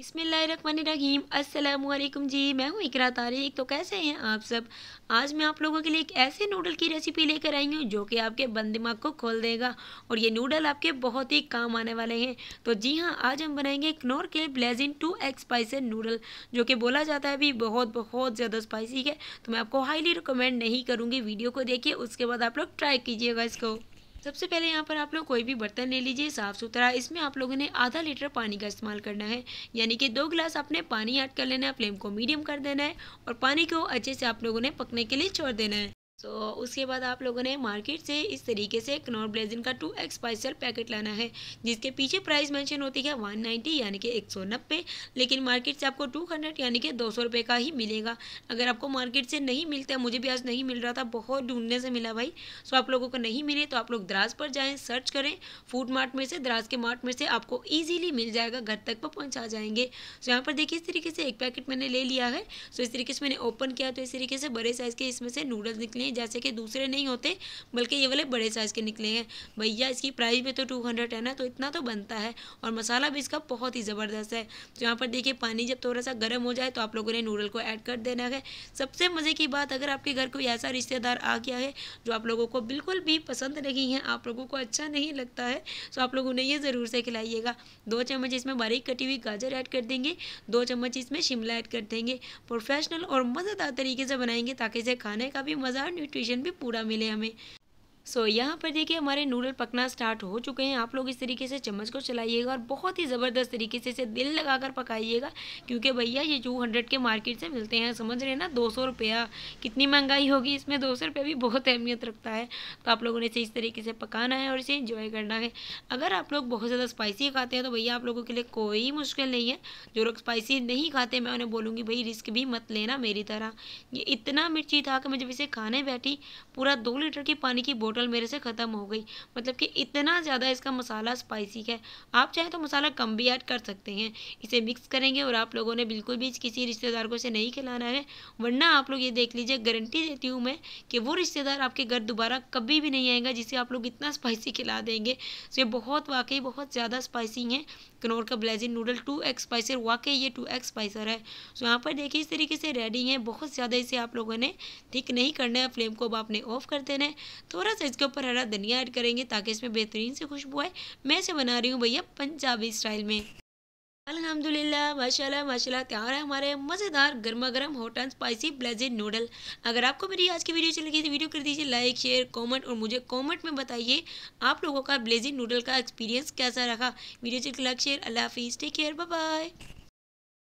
बिसमीम अस्सलाम जी मैं हूँ इकरा तारिक तो कैसे हैं आप सब आज मैं आप लोगों के लिए एक ऐसे नूडल की रेसिपी लेकर आई हूँ जो कि आपके बंद दिमाग को खोल देगा और ये नूडल आपके बहुत ही काम आने वाले हैं तो जी हाँ आज हम बनाएंगे क्नोर के blazing two X spice noodle जो कि बोला जाता है अभी बहुत बहुत ज़्यादा स्पाइसी है तो मैं आपको हाईली रिकमेंड नहीं करूँगी वीडियो को देखिए उसके बाद आप लोग ट्राई कीजिएगा इसको सबसे पहले यहाँ पर आप लोग कोई भी बर्तन ले लीजिए साफ़ सुथरा इसमें आप लोगों ने आधा लीटर पानी का इस्तेमाल करना है यानी कि दो गिलास आपने पानी ऐड कर लेना है फ्लेम को मीडियम कर देना है और पानी को अच्छे से आप लोगों ने पकने के लिए छोड़ देना है सो तो उसके बाद आप लोगों ने मार्केट से इस तरीके से एक कनॉर ब्लेजिन का टू एक्स पैकेट लाना है जिसके पीछे प्राइस मेंशन होती है 190 यानी कि नब्बे लेकिन मार्केट से आपको 200 यानी कि सौ रुपए का ही मिलेगा अगर आपको मार्केट से नहीं मिलता है मुझे भी आज नहीं मिल रहा था बहुत ढूंढने से मिला भाई सो आप लोगों को नहीं मिले तो आप लोग द्रास पर जाएँ सर्च करें फूड मार्ट में से द्रास के मार्ट में से आपको ईजिली मिल जाएगा घर तक पर पहुँचा जाएंगे सो यहाँ पर देखिए इस तरीके से एक पैकेट मैंने ले लिया है सो इस तरीके से मैंने ओपन किया तो इस तरीके से बड़े साइज़ के इसमें से नूडल्स निकले हैं जैसे कि दूसरे नहीं होते बल्कि ये वाले बड़े साइज़ के निकले हैं भैया इसकी प्राइस भी तो टू हंड्रेड है ना तो इतना तो बनता है और मसाला भी इसका बहुत ही ज़बरदस्त है तो यहाँ पर देखिए पानी जब थोड़ा सा गर्म हो जाए तो आप लोगों ने नूडल को ऐड कर देना है सबसे मज़े की बात अगर आपके घर कोई ऐसा रिश्तेदार आ गया है जो आप लोगों को बिल्कुल भी पसंद नहीं है आप लोगों को अच्छा नहीं लगता है तो आप लोग उन्हें ये ज़रूर से खिलाइएगा दो चम्मच इसमें बारीक कटी हुई गाजर ऐड कर देंगे दो चम्मच इसमें शिमला ऐड कर देंगे प्रोफेशनल और मज़ेदार तरीके से बनाएंगे ताकि इसे खाने का भी मज़ा और न्यूट्रिशन भी पूरा मिले हमें सो so, यहाँ पर देखिए हमारे नूडल पकना स्टार्ट हो चुके हैं आप लोग इस तरीके से चम्मच को चलाइएगा और बहुत ही ज़बरदस्त तरीके से इसे दिल लगाकर पकाइएगा क्योंकि भैया ये टू हंड्रेड के मार्केट से मिलते हैं समझ रहे हैं ना दो सौ रुपया कितनी महंगाई होगी इसमें दो सौ रुपया भी बहुत अहमियत रखता है तो आप लोगों ने इसे इस तरीके से पकाना है और इसे इंजॉय करना है अगर आप लोग बहुत ज़्यादा स्पाइसी खाते हैं तो भैया आप लोगों के लिए कोई मुश्किल नहीं है जो लोग स्पाइसी नहीं खाते मैं उन्हें बोलूँगी भाई रिस्क भी मत लेना मेरी तरह ये इतना मिर्ची था कि मैं जब इसे खाने बैठी पूरा दो लीटर के पानी की बोतल बोतल मेरे से ख़त्म हो गई मतलब कि इतना ज़्यादा इसका मसाला स्पाइसी है आप चाहें तो मसाला कम भी ऐड कर सकते हैं इसे मिक्स करेंगे और आप लोगों ने बिल्कुल भी किसी रिश्तेदार को इसे नहीं खिलाना है वरना आप लोग ये देख लीजिए गारंटी देती हूँ मैं कि वो रिश्तेदार आपके घर दोबारा कभी भी नहीं आएगा जिसे आप लोग इतना स्पाइसी खिला देंगे तो ये बहुत वाकई बहुत ज़्यादा स्पाइसी हैं कनौर का blazing noodle two X spicer वाकई ये टू एक्स स्पाइसर है सो तो यहाँ पर देखिए इस तरीके से रेडी है बहुत ज़्यादा इसे आप लोगों ने ठीक नहीं करना है फ्लेम को अब आपने ऑफ कर देना है थोड़ा सा इसके ऊपर हरा धनिया ऐड करेंगे ताकि इसमें बेहतरीन से खुशबू आए मैं इसे बना रही हूँ भैया पंजाबी स्टाइल में अलहमदिल्ला माशाल्लाह माशाल्लाह तैयार है हमारे मज़ेदार गर्मा गर्म hot and spicy blazed noodle अगर आपको मेरी आज की वीडियो अच्छी लगी तो वीडियो कर दीजिए लाइक शेयर कमेंट और मुझे कमेंट में बताइए आप लोगों का ब्लेजेड नूडल का एक्सपीरियंस कैसा रखा वीडियो चल तो लाइक शेयर अल्लाह हाफिज़ टेक केयर बाय